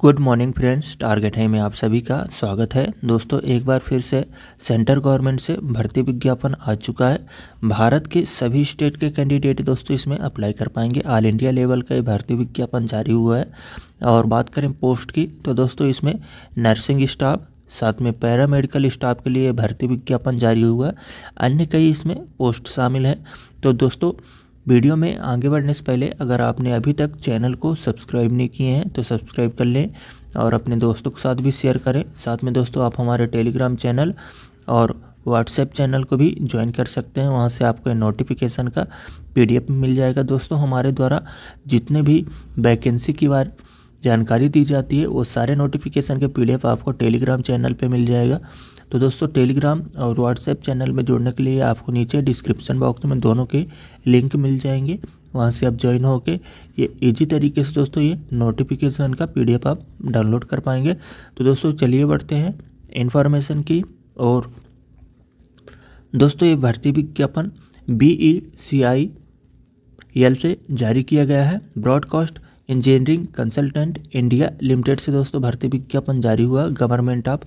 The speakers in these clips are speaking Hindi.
गुड मॉर्निंग फ्रेंड्स टारगेट है में आप सभी का स्वागत है दोस्तों एक बार फिर से सेंटर गवर्नमेंट से भर्ती विज्ञापन आ चुका है भारत के सभी स्टेट के कैंडिडेट दोस्तों इसमें अप्लाई कर पाएंगे ऑल इंडिया लेवल का ये भर्ती विज्ञापन जारी हुआ है और बात करें पोस्ट की तो दोस्तों इसमें नर्सिंग स्टाफ साथ में पैरामेडिकल स्टाफ के लिए भर्ती विज्ञापन जारी हुआ है अन्य कई इसमें पोस्ट शामिल हैं तो दोस्तों वीडियो में आगे बढ़ने से पहले अगर आपने अभी तक चैनल को सब्सक्राइब नहीं किए हैं तो सब्सक्राइब कर लें और अपने दोस्तों के साथ भी शेयर करें साथ में दोस्तों आप हमारे टेलीग्राम चैनल और व्हाट्सएप चैनल को भी ज्वाइन कर सकते हैं वहाँ से आपको नोटिफिकेशन का पीडीएफ मिल जाएगा दोस्तों हमारे द्वारा जितने भी वैकेंसी की बार जानकारी दी जाती है वो सारे नोटिफिकेशन के पीडीएफ आपको टेलीग्राम चैनल पे मिल जाएगा तो दोस्तों टेलीग्राम और व्हाट्सएप चैनल में जुड़ने के लिए आपको नीचे डिस्क्रिप्शन बॉक्स में दोनों के लिंक मिल जाएंगे वहाँ से आप ज्वाइन होकर ये इजी तरीके से दोस्तों ये नोटिफिकेशन का पी आप डाउनलोड कर पाएंगे तो दोस्तों चलिए बढ़ते हैं इन्फॉर्मेशन की और दोस्तों ये भर्ती विज्ञापन B E C I L से जारी किया गया है broadcast engineering consultant India limited से दोस्तों भर्ती विज्ञापन जारी हुआ गवर्नमेंट ऑफ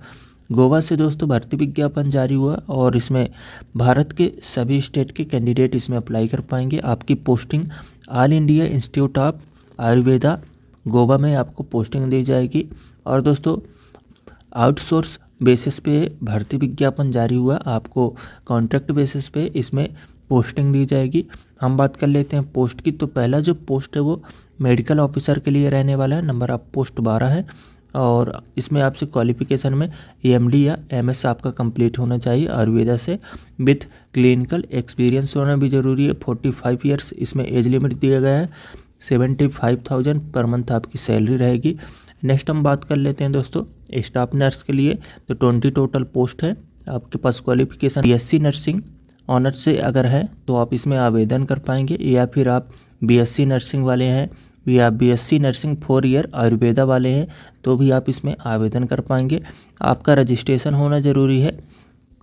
गोवा से दोस्तों भर्ती विज्ञापन जारी हुआ और इसमें भारत के सभी स्टेट के कैंडिडेट इसमें अप्लाई कर पाएंगे आपकी posting all India institute of Ayurveda Goa में आपको पोस्टिंग दी जाएगी और दोस्तों आउटसोर्स बेसिस पे भर्ती विज्ञापन जारी हुआ आपको कॉन्ट्रैक्ट बेसिस पे इसमें पोस्टिंग दी जाएगी हम बात कर लेते हैं पोस्ट की तो पहला जो पोस्ट है वो मेडिकल ऑफिसर के लिए रहने वाला है नंबर आप पोस्ट बारह है और इसमें आपसे क्वालिफिकेशन में एम e या एम आपका कंप्लीट होना चाहिए आयुर्वेदा से विथ क्लिनिकल एक्सपीरियंस होना भी ज़रूरी है फोर्टी फाइव ईयर्स इसमें एज लिमिट दिया गया है seventy five thousand per month आपकी सैलरी रहेगी नेक्स्ट हम बात कर लेते हैं दोस्तों स्टाफ नर्स के लिए तो ट्वेंटी टोटल पोस्ट है आपके पास क्वालिफिकेशन बी नर्सिंग ऑनर्स से अगर है तो आप इसमें आवेदन कर पाएंगे या फिर आप बीएससी नर्सिंग वाले हैं या BSc nursing four year Ayurveda वाले हैं तो भी आप इसमें आवेदन कर पाएंगे आपका रजिस्ट्रेशन होना ज़रूरी है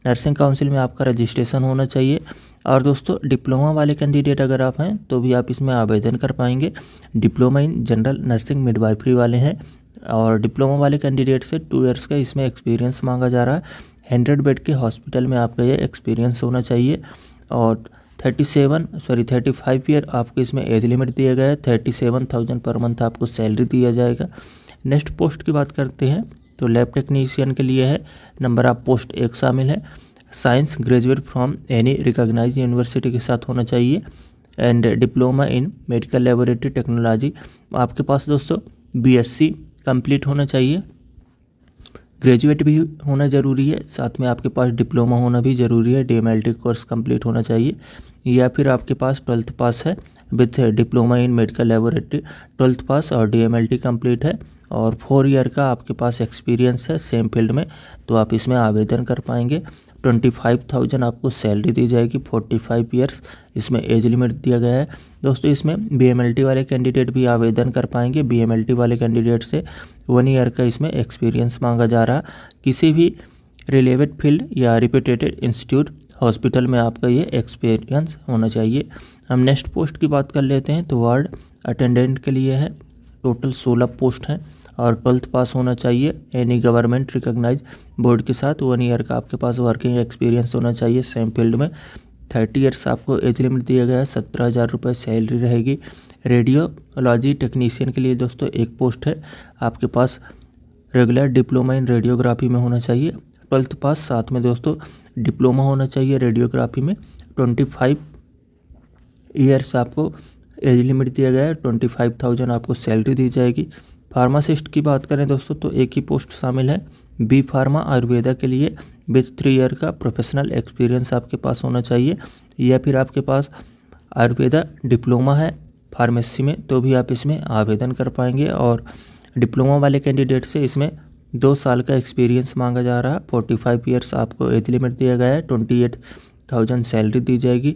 नर्सिंग काउंसिल में आपका रजिस्ट्रेशन होना चाहिए और दोस्तों डिप्लोमा वाले कैंडिडेट अगर आप हैं तो भी आप इसमें आवेदन कर पाएंगे diploma in general nursing midwifery वाले हैं और डिप्लोमा वाले कैंडिडेट से टू इयर्स का इसमें एक्सपीरियंस मांगा जा रहा है हंड्रेड बेड के हॉस्पिटल में आपका ये एक्सपीरियंस होना चाहिए और thirty seven sorry thirty five year आपको इसमें एज लिमिट दिया गया है thirty seven thousand per month आपको सैलरी दिया जाएगा नेक्स्ट पोस्ट की बात करते हैं तो लैब टेक्नीशियन के लिए है नंबर ऑफ पोस्ट एक शामिल है science graduate from any recognise university के साथ होना चाहिए and diploma in medical laboratory technology आपके पास दोस्तों बी कंप्लीट होना चाहिए ग्रेजुएट भी होना ज़रूरी है साथ में आपके पास डिप्लोमा होना भी ज़रूरी है D M L T course complete होना चाहिए या फिर आपके पास ट्वेल्थ पास है with diploma in medical laboratory twelfth pass और D M L T complete है और फोर ईयर का आपके पास एक्सपीरियंस है सेम फील्ड में तो आप इसमें आवेदन कर पाएंगे ट्वेंटी फाइव थाउजेंड आपको सैलरी दी जाएगी फोर्टी फाइव ईयर्स इसमें एज लिमिट दिया गया है दोस्तों इसमें बी वाले कैंडिडेट भी आवेदन कर पाएंगे बी वाले कैंडिडेट से वन ईयर का इसमें एक्सपीरियंस मांगा जा रहा किसी भी रिलेवेड फील्ड या रिपीटेटेड इंस्टीट्यूट हॉस्पिटल में आपका ये एक्सपीरियंस होना चाहिए हम नेक्स्ट पोस्ट की बात कर लेते हैं तो वार्ड अटेंडेंट के लिए है टोटल सोलह पोस्ट हैं और ट्वेल्थ पास होना चाहिए एनी गवर्नमेंट रिकोगनाइज बोर्ड के साथ वन ईयर का आपके पास वर्किंग एक्सपीरियंस होना चाहिए सेम फील्ड में थर्टी ईयर्स आपको एज लिमिट दिया गया है सत्रह हज़ार रुपये सैलरी रहेगी रेडियोलॉजी टेक्नीसियन के लिए दोस्तों एक पोस्ट है आपके पास रेगुलर डिप्लोमा इन रेडियोग्राफी में होना चाहिए ट्वेल्थ पास साथ में दोस्तों डिप्लोमा होना चाहिए रेडियोग्राफी में ट्वेंटी फाइव ईयर्स आपको एज लिमिट दिया गया है ट्वेंटी फाइव थाउजेंड आपको सैलरी दी जाएगी फार्मासिस्ट की बात करें दोस्तों तो एक ही पोस्ट शामिल है बी फार्मा आयुर्वेदा के लिए विथ थ्री ईयर का प्रोफेशनल एक्सपीरियंस आपके पास होना चाहिए या फिर आपके पास आयुर्वेदा डिप्लोमा है फार्मेसी में तो भी आप इसमें आवेदन कर पाएंगे और डिप्लोमा वाले कैंडिडेट से इसमें दो साल का एक्सपीरियंस मांगा जा रहा है फोर्टी फाइव ईयर्स आपको एज लिमिट दिया गया है ट्वेंटी एट थाउजेंड सैलरी दी जाएगी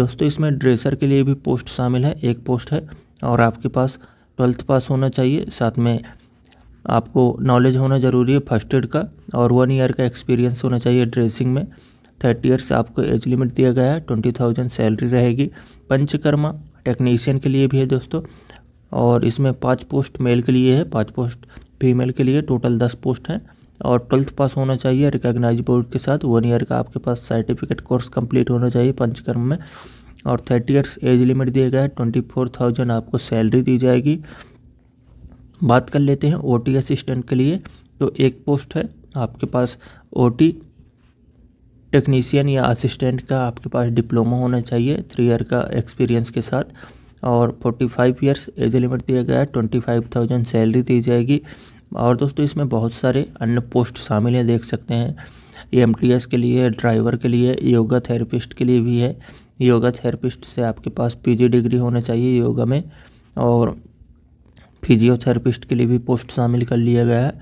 दोस्तों इसमें ड्रेसर के लिए भी पोस्ट शामिल है एक पोस्ट है और आपके पास ट्वेल्थ पास होना चाहिए साथ में आपको नॉलेज होना ज़रूरी है फर्स्ट एड का और वन ईयर का एक्सपीरियंस होना चाहिए ड्रेसिंग में थर्टी ईयर्स आपको एज लिमिट दिया गया है ट्वेंटी थाउजेंड सैलरी रहेगी पंचकर्मा टेक्नीशियन के लिए भी है दोस्तों और इसमें पाँच पोस्ट मेल के लिए है पाँच पोस्ट फीमेल के लिए टोटल दस पोस्ट हैं और ट्वेल्थ पास होना चाहिए रिकॉग्नाइज बोर्ड के साथ वन ईयर का आपके पास सर्टिफिकेट कोर्स कंप्लीट होना चाहिए पंचकर्म में और थर्टी ईयर्स एज लिमिट दिया गया है ट्वेंटी फोर थाउजेंड आपको सैलरी दी जाएगी बात कर लेते हैं ओ टी असिस्टेंट के लिए तो एक पोस्ट है आपके पास ओ टी टेक्नीसियन या असिस्टेंट का आपके पास डिप्लोमा होना चाहिए थ्री ईयर का एक्सपीरियंस के साथ और forty five years age limit दिया गया है ट्वेंटी फाइव थाउजेंड सैलरी दी जाएगी और दोस्तों इसमें बहुत सारे अन्य पोस्ट शामिल हैं देख सकते हैं एम के लिए ड्राइवर के लिए योगा थेरेपिस्ट के लिए भी है योगा थेरेपिस्ट से आपके पास पीजी डिग्री होना चाहिए योगा में और फिजियोथेरेपिस्ट के लिए भी पोस्ट शामिल कर लिया गया है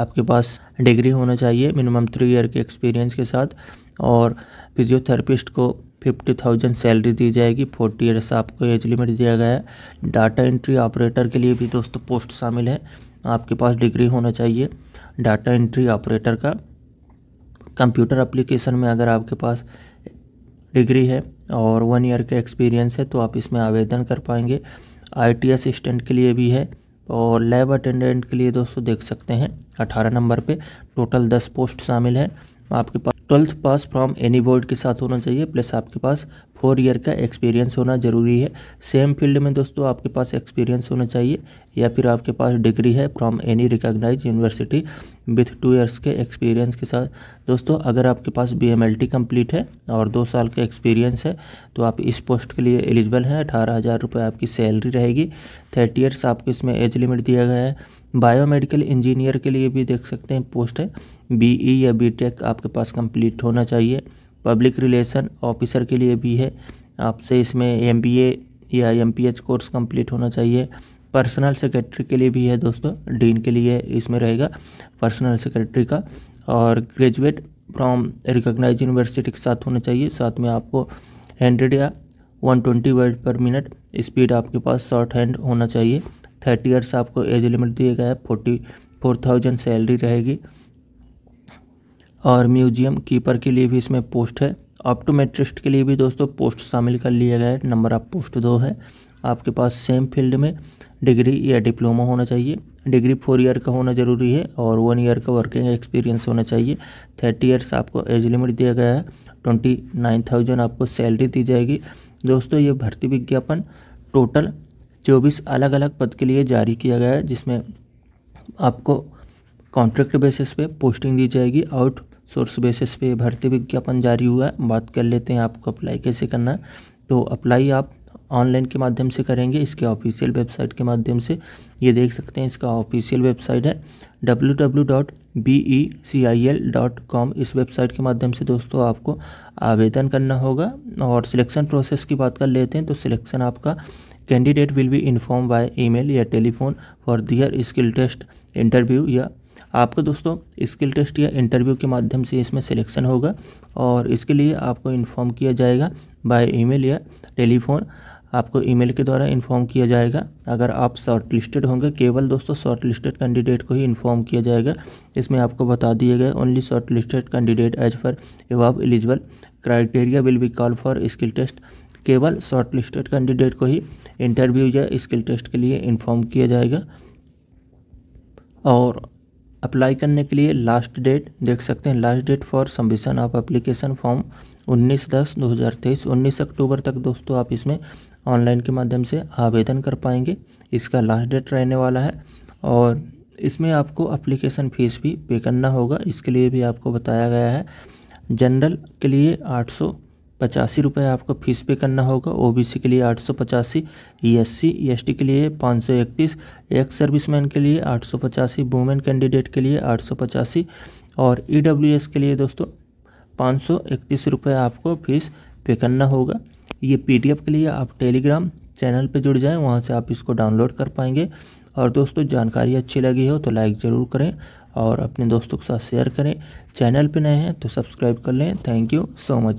आपके पास डिग्री होना चाहिए मिनिमम थ्री ईयर के एक्सपीरियंस के साथ और फिजियोथेरेपिस्ट को फिफ्टी थाउजेंड सैलरी दी जाएगी फोर्टी ईयर्स आपको एज लिमिट दिया गया है डाटा एंट्री ऑपरेटर के लिए भी दोस्तों पोस्ट शामिल है आपके पास डिग्री होना चाहिए डाटा एंट्री ऑपरेटर का कंप्यूटर अप्लीकेशन में अगर आपके पास डिग्री है और वन ईयर का एक्सपीरियंस है तो आप इसमें आवेदन कर पाएंगे आई असिस्टेंट के लिए भी है और लैब अटेंडेंट के लिए दोस्तों देख सकते हैं 18 नंबर पे टोटल 10 पोस्ट शामिल हैं आपके पास twelfth pass from any board के साथ होना चाहिए प्लस आपके पास फोर ईयर का एक्सपीरियंस होना ज़रूरी है सेम फील्ड में दोस्तों आपके पास एक्सपीरियंस होना चाहिए या फिर आपके पास डिग्री है from any recognise university with two years के एक्सपीरियंस के साथ दोस्तों अगर आपके पास B M L T complete है और दो साल का एक्सपीरियंस है तो आप इस पोस्ट के लिए एलिजिबल हैं अठारह हज़ार रुपये आपकी सैलरी रहेगी थर्टी ईयर्स आपको इसमें एज लिमिट दिया गया है बायोमेडिकल इंजीनियर के लिए भी देख सकते हैं पोस्ट है बी ई e या बी टेक आपके पास कम्प्लीट कंप्लीट होना चाहिए पब्लिक रिलेशन ऑफिसर के लिए भी है आपसे इसमें एम बी ए या M P H course complete होना चाहिए पर्सनल सेक्रेटरी के लिए भी है दोस्तों डीन के लिए इसमें रहेगा पर्सनल सेक्रेटरी का और ग्रेजुएट फ्रॉम रिकॉग्नाइज यूनिवर्सिटी के साथ होना चाहिए साथ में आपको हंड्रेड या one twenty word per minute speed आपके पास शॉर्ट हैंड होना चाहिए थर्टी ईयर्स आपको एज लिमिट दिया गया है फोर्टी फोर थाउजेंड सैलरी रहेगी और म्यूजियम कीपर के लिए भी इसमें पोस्ट है ऑप्टोमेट्रिस्ट के लिए भी दोस्तों पोस्ट शामिल कर लिया गया है नंबर ऑफ पोस्ट दो है आपके पास सेम फील्ड में डिग्री या डिप्लोमा होना चाहिए डिग्री फोर ईयर का होना ज़रूरी है और वन ईयर का वर्किंग एक्सपीरियंस होना चाहिए थर्टी ईयर्स आपको एज लिमिट दिया गया है ट्वेंटी नाइन थाउजेंड आपको सैलरी दी जाएगी दोस्तों ये भर्ती विज्ञापन टोटल चौबीस अलग अलग पद के लिए जारी किया गया है जिसमें आपको कॉन्ट्रैक्ट बेसिस पे पोस्टिंग दी जाएगी आउट सोर्स बेसिस पे भर्ती विज्ञापन जारी हुआ है बात कर लेते हैं आपको अप्लाई कैसे करना है तो अप्लाई आप ऑनलाइन के माध्यम से करेंगे इसके ऑफिशियल वेबसाइट के माध्यम से ये देख सकते हैं इसका ऑफिशियल वेबसाइट है W W dot B E C I L dot com इस वेबसाइट के माध्यम से दोस्तों आपको आवेदन करना होगा और सिलेक्शन प्रोसेस की बात कर लेते हैं तो सिलेक्शन आपका candidate will be inform by email या telephone for their skill test interview या आपको दोस्तों स्किल टेस्ट या इंटरव्यू के माध्यम से इसमें सिलेक्शन होगा और इसके लिए आपको इन्फॉर्म किया जाएगा बाय ईमेल या टेलीफोन आपको ईमेल के द्वारा इन्फॉर्म किया जाएगा अगर आप शॉर्ट लिस्टेड होंगे केवल दोस्तों शॉर्ट लिस्टेड कैंडिडेट को ही इन्फॉर्म किया जाएगा इसमें आपको बता दिए गए only shortlisted candidate as per above eligible criteria will be call for skill test केवल शॉर्ट लिस्टेड कैंडिडेट को ही इंटरव्यू या स्किल टेस्ट के लिए इन्फॉर्म किया जाएगा और अप्लाई करने के लिए लास्ट डेट देख सकते हैं last date for submission of application form 19 दस 2023 19 अक्टूबर तक दोस्तों आप इसमें ऑनलाइन के माध्यम से आवेदन कर पाएंगे इसका लास्ट डेट रहने वाला है और इसमें आपको अप्लीकेशन फ़ीस भी पे करना होगा इसके लिए भी आपको बताया गया है जनरल के लिए आठ सौ पचासी रुपये आपको फीस पे करना होगा ओबीसी के लिए आठ सौ पचासी एस सी एस टी के लिए पाँच सौ इकतीस एक्स सर्विसमैन के लिए आठ सौ पचासी वुमेन कैंडिडेट के लिए आठ सौ पचासी और ई डब्ल्यू एस के लिए दोस्तों पाँच सौ इकतीस रुपये आपको फीस पे करना होगा ये पी एफ के लिए आप टेलीग्राम चैनल पे जुड़ जाएं वहाँ से आप इसको डाउनलोड कर पाएंगे और दोस्तों जानकारी अच्छी लगी हो तो लाइक ज़रूर करें और अपने दोस्तों के साथ शेयर करें चैनल पे नए हैं तो सब्सक्राइब कर लें थैंक यू सो मच